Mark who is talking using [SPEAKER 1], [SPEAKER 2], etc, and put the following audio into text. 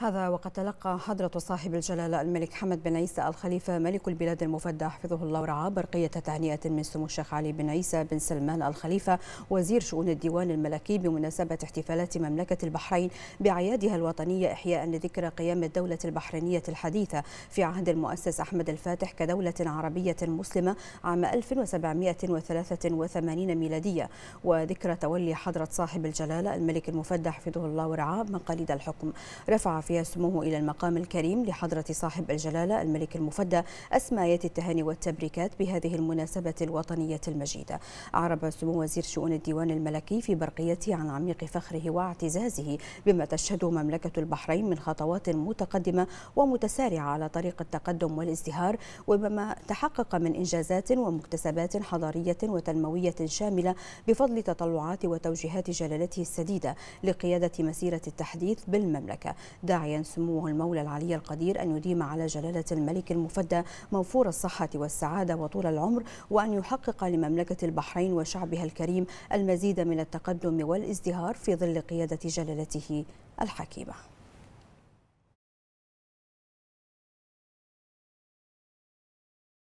[SPEAKER 1] هذا وقد تلقى حضرة صاحب الجلالة الملك حمد بن عيسى الخليفة ملك البلاد المفدى حفظه الله ورعاه برقية تهنئة من سمو الشيخ علي بن عيسى بن سلمان الخليفة وزير شؤون الديوان الملكي بمناسبة احتفالات مملكة البحرين بأعيادها الوطنية إحياء لذكرى قيام الدولة البحرينية الحديثة في عهد المؤسس أحمد الفاتح كدولة عربية مسلمة عام 1783 ميلادية وذكرى تولي حضرة صاحب الجلالة الملك المفدى حفظه الله ورعاه مقاليد الحكم رفع في توفي سموه إلى المقام الكريم لحضرة صاحب الجلالة الملك المفدى أسماية التهاني والتبريكات بهذه المناسبة الوطنية المجيدة أعرب سمو وزير شؤون الديوان الملكي في برقيته عن عميق فخره واعتزازه بما تشهده مملكة البحرين من خطوات متقدمة ومتسارعة على طريق التقدم والازدهار وبما تحقق من إنجازات ومكتسبات حضارية وتنموية شاملة بفضل تطلعات وتوجيهات جلالته السديدة لقيادة مسيرة التحديث بالمملكة دعا داعيا سموه المولى العلي القدير أن يديم على جلالة الملك المفدى موفور الصحة والسعادة وطول العمر وأن يحقق لمملكة البحرين وشعبها الكريم المزيد من التقدم والازدهار في ظل قيادة جلالته الحكيمة